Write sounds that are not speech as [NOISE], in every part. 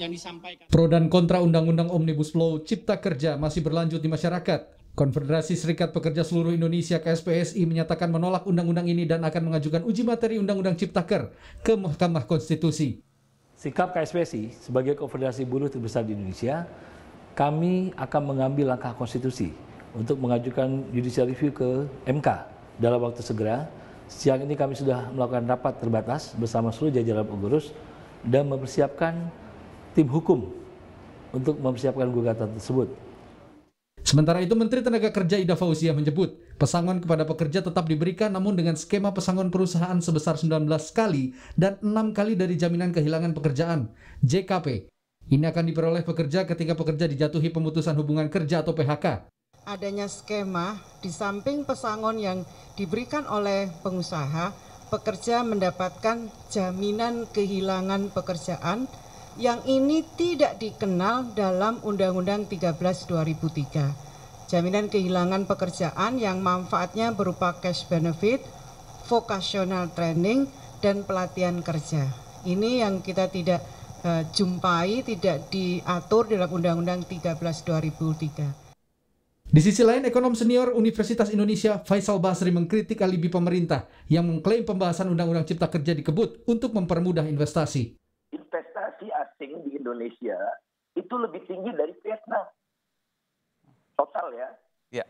yang disampaikan. Pro dan kontra Undang-Undang Omnibus Law Cipta Kerja masih berlanjut di masyarakat. Konfederasi Serikat Pekerja Seluruh Indonesia KSPSI menyatakan menolak undang-undang ini dan akan mengajukan uji materi Undang-Undang cipta kerja ke Mahkamah Konstitusi. Sikap KSPSI sebagai konfederasi buruh terbesar di Indonesia, kami akan mengambil langkah konstitusi untuk mengajukan judicial review ke MK dalam waktu segera. Siang ini kami sudah melakukan rapat terbatas bersama seluruh jajaran pengurus dan mempersiapkan tim hukum untuk mempersiapkan gugatan tersebut. Sementara itu Menteri Tenaga Kerja Ida Fauzia menyebut pesangon kepada pekerja tetap diberikan namun dengan skema pesangon perusahaan sebesar 19 kali dan 6 kali dari jaminan kehilangan pekerjaan JKP. Ini akan diperoleh pekerja ketika pekerja dijatuhi pemutusan hubungan kerja atau PHK. Adanya skema di samping pesangon yang diberikan oleh pengusaha, pekerja mendapatkan jaminan kehilangan pekerjaan yang ini tidak dikenal dalam Undang-Undang 13 2003. Jaminan kehilangan pekerjaan yang manfaatnya berupa cash benefit, vocational training, dan pelatihan kerja. Ini yang kita tidak uh, jumpai, tidak diatur dalam Undang-Undang 13 2003. Di sisi lain, ekonom senior Universitas Indonesia Faisal Basri mengkritik alibi pemerintah yang mengklaim pembahasan Undang-Undang Cipta Kerja dikebut untuk mempermudah investasi. Indonesia itu lebih tinggi dari Vietnam. Total ya. Yeah.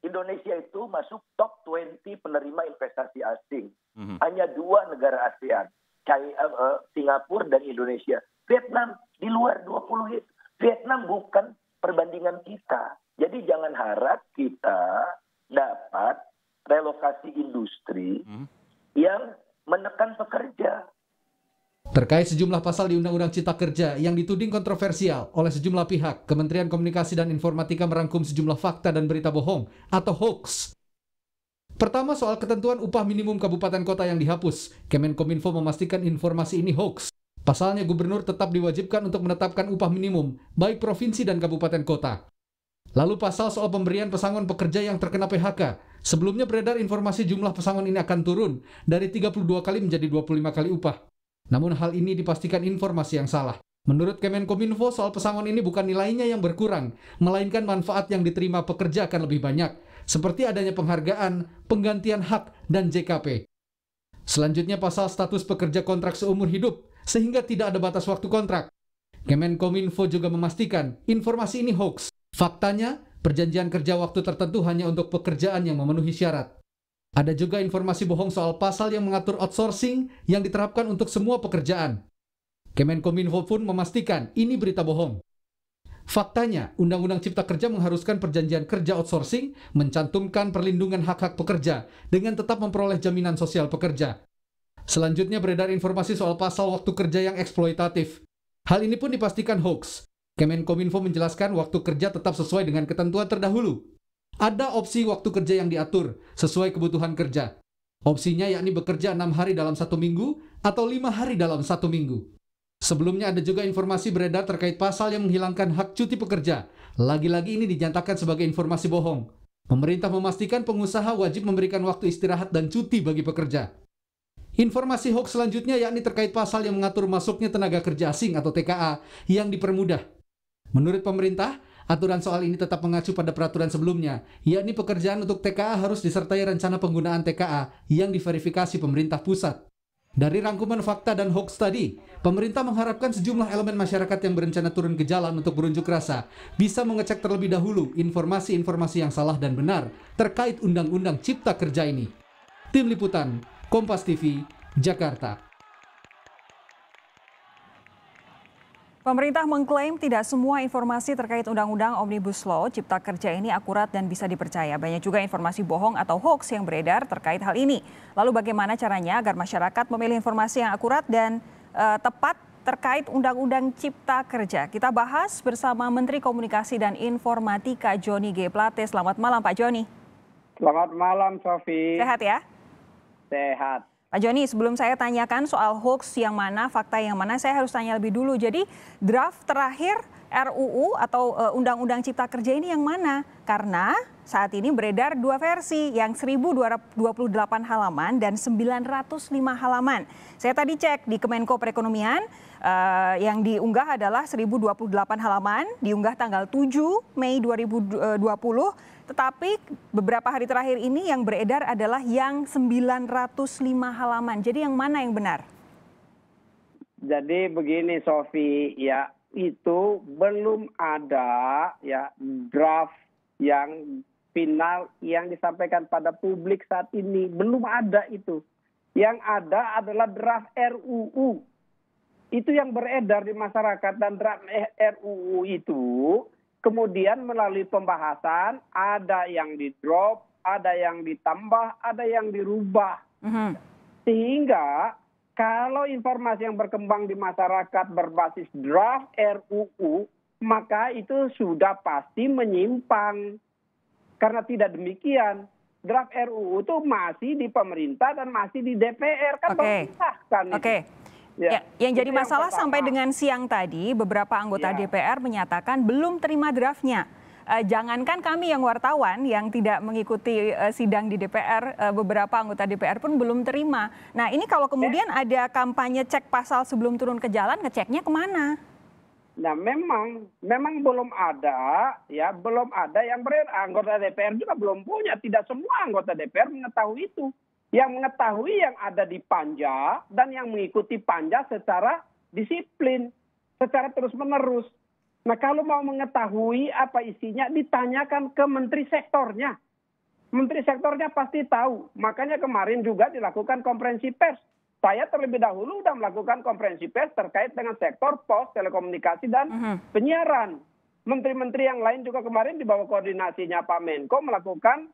Indonesia itu masuk top 20 penerima investasi asing. Mm-hmm. Hanya dua negara ASEAN, China, uh, Singapura dan Indonesia. Vietnam di luar 20 itu. Vietnam bukan perbandingan kita. Jadi jangan harap kita dapat relokasi industri mm-hmm. yang menekan pekerja. Terkait sejumlah pasal di Undang-Undang Cipta Kerja yang dituding kontroversial oleh sejumlah pihak, Kementerian Komunikasi dan Informatika merangkum sejumlah fakta dan berita bohong atau hoax. Pertama soal ketentuan upah minimum kabupaten kota yang dihapus, Kemenkominfo memastikan informasi ini hoax. Pasalnya gubernur tetap diwajibkan untuk menetapkan upah minimum, baik provinsi dan kabupaten kota. Lalu pasal soal pemberian pesangon pekerja yang terkena PHK, sebelumnya beredar informasi jumlah pesangon ini akan turun dari 32 kali menjadi 25 kali upah. Namun hal ini dipastikan informasi yang salah. Menurut Kemenkominfo, soal pesangon ini bukan nilainya yang berkurang, melainkan manfaat yang diterima pekerja akan lebih banyak, seperti adanya penghargaan, penggantian hak, dan JKP. Selanjutnya pasal status pekerja kontrak seumur hidup, sehingga tidak ada batas waktu kontrak. Kemenkominfo juga memastikan informasi ini hoax. Faktanya, perjanjian kerja waktu tertentu hanya untuk pekerjaan yang memenuhi syarat. Ada juga informasi bohong soal pasal yang mengatur outsourcing yang diterapkan untuk semua pekerjaan. Kemenkominfo pun memastikan ini berita bohong. Faktanya, Undang-Undang Cipta Kerja mengharuskan perjanjian kerja outsourcing mencantumkan perlindungan hak-hak pekerja dengan tetap memperoleh jaminan sosial pekerja. Selanjutnya beredar informasi soal pasal waktu kerja yang eksploitatif. Hal ini pun dipastikan hoax. Kemenkominfo menjelaskan waktu kerja tetap sesuai dengan ketentuan terdahulu, ada opsi waktu kerja yang diatur sesuai kebutuhan kerja. Opsinya yakni bekerja enam hari dalam satu minggu atau lima hari dalam satu minggu. Sebelumnya ada juga informasi beredar terkait pasal yang menghilangkan hak cuti pekerja. Lagi-lagi ini dinyatakan sebagai informasi bohong. Pemerintah memastikan pengusaha wajib memberikan waktu istirahat dan cuti bagi pekerja. Informasi hoax selanjutnya yakni terkait pasal yang mengatur masuknya tenaga kerja asing atau TKA yang dipermudah. Menurut pemerintah, Aturan soal ini tetap mengacu pada peraturan sebelumnya, yakni pekerjaan untuk TKA harus disertai rencana penggunaan TKA yang diverifikasi pemerintah pusat. Dari rangkuman fakta dan hoax tadi, pemerintah mengharapkan sejumlah elemen masyarakat yang berencana turun ke jalan untuk berunjuk rasa bisa mengecek terlebih dahulu informasi-informasi yang salah dan benar terkait Undang-Undang Cipta Kerja ini. Tim Liputan, Kompas TV, Jakarta. Pemerintah mengklaim tidak semua informasi terkait Undang-Undang Omnibus Law Cipta Kerja ini akurat dan bisa dipercaya. Banyak juga informasi bohong atau hoax yang beredar terkait hal ini. Lalu bagaimana caranya agar masyarakat memilih informasi yang akurat dan uh, tepat terkait Undang-Undang Cipta Kerja? Kita bahas bersama Menteri Komunikasi dan Informatika Joni G. Plate. Selamat malam Pak Joni. Selamat malam Sofi. Sehat ya? Sehat. Pak nah, Joni, sebelum saya tanyakan soal hoax yang mana, fakta yang mana, saya harus tanya lebih dulu. Jadi draft terakhir RUU atau eh, Undang-Undang Cipta Kerja ini yang mana? Karena saat ini beredar dua versi, yang 1.028 halaman dan 905 halaman. Saya tadi cek di Kemenko Perekonomian, Uh, yang diunggah adalah 1028 halaman, diunggah tanggal 7 Mei 2020, tetapi beberapa hari terakhir ini yang beredar adalah yang 905 halaman. Jadi yang mana yang benar? Jadi begini Sofi, ya itu belum ada ya draft yang final yang disampaikan pada publik saat ini belum ada itu. Yang ada adalah draft RUU itu yang beredar di masyarakat dan draft eh, RUU itu kemudian melalui pembahasan ada yang di drop, ada yang ditambah, ada yang dirubah. Mm-hmm. Sehingga kalau informasi yang berkembang di masyarakat berbasis draft RUU, maka itu sudah pasti menyimpang. Karena tidak demikian, draft RUU itu masih di pemerintah dan masih di DPR kan okay. kan. Oke. Okay. Ya. ya. Yang jadi Itu masalah yang sampai dengan siang tadi, beberapa anggota ya. DPR menyatakan belum terima draftnya. Uh, jangankan kami yang wartawan yang tidak mengikuti uh, sidang di DPR, uh, eh, beberapa anggota DPR pun belum terima. Nah ini kalau kemudian eh. ada kampanye cek pasal sebelum turun ke jalan, ngeceknya kemana? Nah memang, memang belum ada ya, belum ada yang beredar. Anggota DPR juga belum punya, tidak semua anggota DPR mengetahui itu yang mengetahui yang ada di panja dan yang mengikuti panja secara disiplin, secara terus-menerus. Nah, kalau mau mengetahui apa isinya ditanyakan ke menteri sektornya. Menteri sektornya pasti tahu. Makanya kemarin juga dilakukan konferensi pers. Saya terlebih dahulu sudah melakukan konferensi pers terkait dengan sektor pos, telekomunikasi dan mhm. penyiaran. Menteri-menteri yang lain juga kemarin di bawah koordinasinya Pak Menko melakukan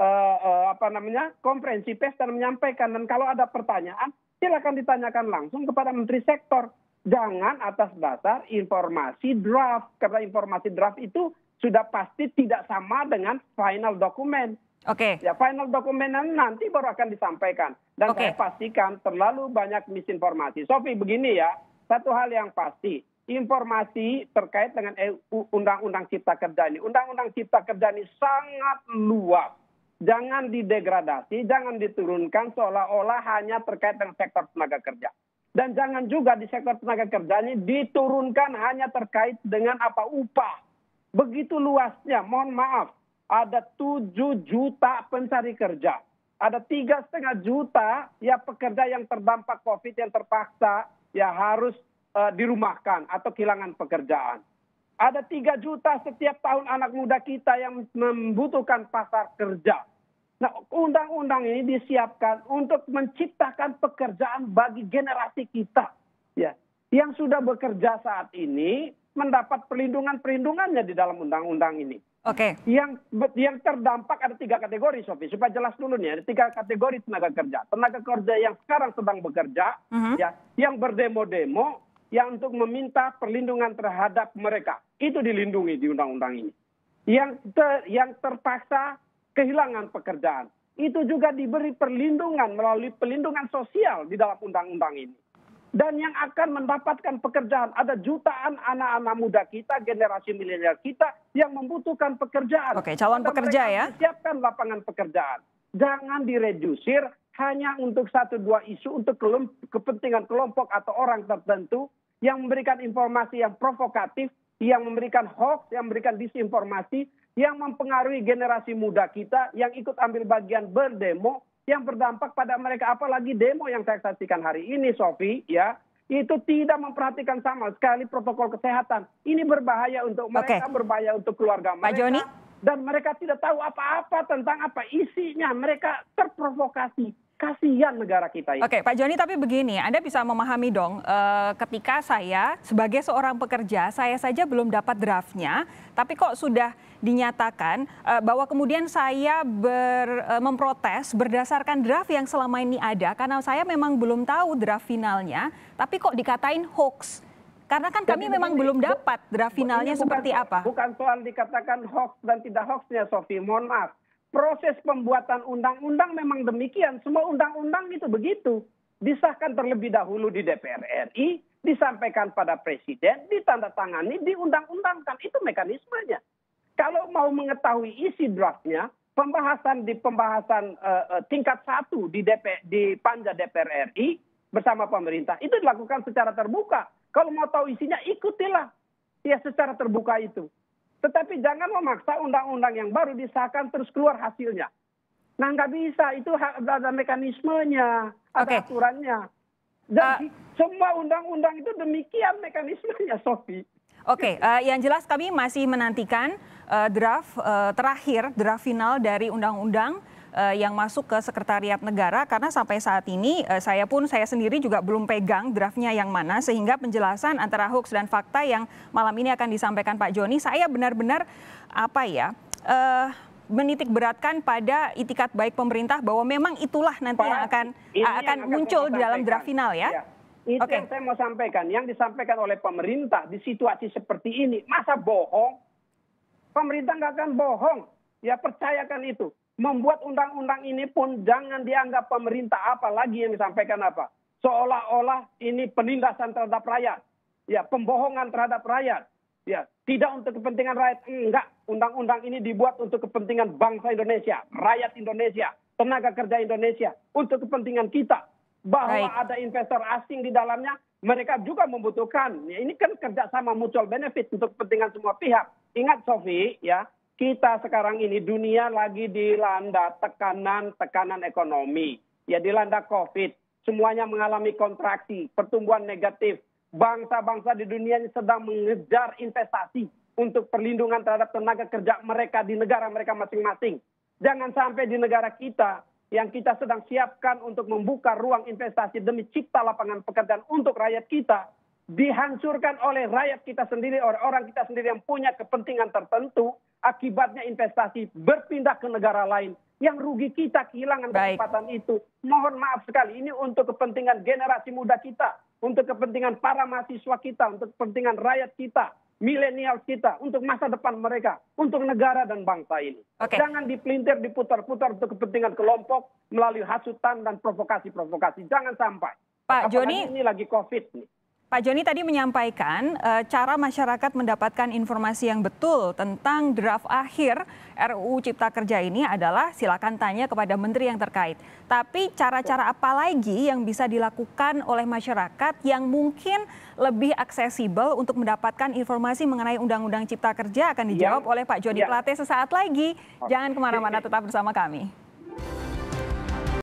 uh, uh, apa namanya konferensi pers dan menyampaikan dan kalau ada pertanyaan silakan ditanyakan langsung kepada menteri sektor jangan atas dasar informasi draft karena informasi draft itu sudah pasti tidak sama dengan final dokumen. Oke. Okay. Ya final dokumen nanti baru akan disampaikan dan okay. saya pastikan terlalu banyak misinformasi. Sofi begini ya, satu hal yang pasti informasi terkait dengan e undang-undang cipta kerja ini. Undang-undang cipta kerja ini sangat luas jangan didegradasi, jangan diturunkan seolah-olah hanya terkait dengan sektor tenaga kerja. Dan jangan juga di sektor tenaga kerja ini diturunkan hanya terkait dengan apa upah. Begitu luasnya, mohon maaf, ada 7 juta pencari kerja. Ada tiga setengah juta ya pekerja yang terdampak COVID yang terpaksa ya harus uh, dirumahkan atau kehilangan pekerjaan. Ada tiga juta setiap tahun anak muda kita yang membutuhkan pasar kerja Nah, undang-undang ini disiapkan untuk menciptakan pekerjaan bagi generasi kita, ya, yang sudah bekerja saat ini mendapat perlindungan-perlindungannya di dalam undang-undang ini. Oke. Okay. Yang yang terdampak ada tiga kategori, Sofi. Supaya jelas dulu nih, ada tiga kategori tenaga kerja. Tenaga kerja yang sekarang sedang bekerja, uh-huh. ya, yang berdemo-demo, yang untuk meminta perlindungan terhadap mereka, itu dilindungi di undang-undang ini. Yang ter, yang terpaksa kehilangan pekerjaan. Itu juga diberi perlindungan melalui pelindungan sosial di dalam undang-undang ini. Dan yang akan mendapatkan pekerjaan ada jutaan anak-anak muda kita, generasi milenial kita yang membutuhkan pekerjaan. Oke, calon pekerja ya. Siapkan lapangan pekerjaan. Jangan diredusir hanya untuk satu dua isu untuk kepentingan kelompok atau orang tertentu yang memberikan informasi yang provokatif, yang memberikan hoax, yang memberikan disinformasi yang mempengaruhi generasi muda kita yang ikut ambil bagian berdemo yang berdampak pada mereka apalagi demo yang saya saksikan hari ini Sofi ya itu tidak memperhatikan sama sekali protokol kesehatan ini berbahaya untuk mereka okay. berbahaya untuk keluarga mereka Pak Joni? dan mereka tidak tahu apa-apa tentang apa isinya mereka terprovokasi kasihan negara kita ini. Oke, Pak Joni, tapi begini, Anda bisa memahami dong, e, ketika saya sebagai seorang pekerja, saya saja belum dapat draftnya, tapi kok sudah dinyatakan e, bahwa kemudian saya ber, e, memprotes berdasarkan draft yang selama ini ada, karena saya memang belum tahu draft finalnya, tapi kok dikatain hoax. Karena kan kami Jadi memang ini, belum dapat draft finalnya bukan, seperti apa. Bukan soal dikatakan hoax dan tidak hoaxnya, Sofi. Mohon maaf proses pembuatan undang-undang memang demikian. Semua undang-undang itu begitu. Disahkan terlebih dahulu di DPR RI, disampaikan pada presiden, ditandatangani, diundang-undangkan. Itu mekanismenya. Kalau mau mengetahui isi draftnya, pembahasan di pembahasan uh, tingkat satu di, DP, di Panja DPR RI bersama pemerintah itu dilakukan secara terbuka. Kalau mau tahu isinya, ikutilah ya secara terbuka itu. Tetapi jangan memaksa undang-undang yang baru disahkan terus keluar hasilnya. Nah nggak bisa, itu ada mekanismenya, ada okay. aturannya. Dan uh, semua undang-undang itu demikian mekanismenya, [LAUGHS] Sofi. Oke, okay, uh, eh, yang jelas kami masih menantikan uh, draft uh, terakhir, draft final dari undang-undang uh, yang masuk ke Sekretariat Negara karena sampai saat ini uh, saya pun saya sendiri juga belum pegang draftnya yang mana sehingga penjelasan antara hoax dan fakta yang malam ini akan disampaikan Pak Joni saya benar-benar apa ya uh, menitik beratkan pada itikat baik pemerintah bahwa memang itulah nanti Pak, yang akan akan, akan muncul di dalam draft final ya. ya. Itu okay. yang saya mau sampaikan. Yang disampaikan oleh pemerintah di situasi seperti ini, masa bohong? Pemerintah nggak akan bohong. Ya percayakan itu membuat undang-undang ini pun jangan dianggap pemerintah apa lagi yang disampaikan apa. Seolah-olah ini penindasan terhadap rakyat. Ya, pembohongan terhadap rakyat. Ya, tidak untuk kepentingan rakyat. Enggak, undang-undang ini dibuat untuk kepentingan bangsa Indonesia, rakyat Indonesia, tenaga kerja Indonesia, untuk kepentingan kita. Bahwa Baik. ada investor asing di dalamnya, mereka juga membutuhkan. Ya, ini kan kerjasama mutual benefit untuk kepentingan semua pihak. Ingat Sofi, ya, kita sekarang ini dunia lagi dilanda tekanan tekanan ekonomi, ya dilanda Covid, semuanya mengalami kontraksi, pertumbuhan negatif. Bangsa-bangsa di dunia ini sedang mengejar investasi untuk perlindungan terhadap tenaga kerja mereka di negara mereka masing-masing. Jangan sampai di negara kita yang kita sedang siapkan untuk membuka ruang investasi demi cipta lapangan pekerjaan untuk rakyat kita, dihancurkan oleh rakyat kita sendiri, orang-orang kita sendiri yang punya kepentingan tertentu, akibatnya investasi berpindah ke negara lain. Yang rugi kita kehilangan Baik. kesempatan itu. Mohon maaf sekali, ini untuk kepentingan generasi muda kita, untuk kepentingan para mahasiswa kita, untuk kepentingan rakyat kita, milenial kita, untuk masa depan mereka, untuk negara dan bangsa ini. Okay. Jangan dipelintir, diputar-putar untuk kepentingan kelompok melalui hasutan dan provokasi-provokasi. Jangan sampai. Pak Joni, ini lagi COVID nih. Pak Joni tadi menyampaikan e, cara masyarakat mendapatkan informasi yang betul tentang draft akhir RUU Cipta Kerja ini adalah silakan tanya kepada menteri yang terkait. Tapi cara-cara apa lagi yang bisa dilakukan oleh masyarakat yang mungkin lebih aksesibel untuk mendapatkan informasi mengenai Undang-Undang Cipta Kerja akan dijawab ya. oleh Pak Joni ya. Plate sesaat lagi. Jangan kemana-mana, tetap bersama kami.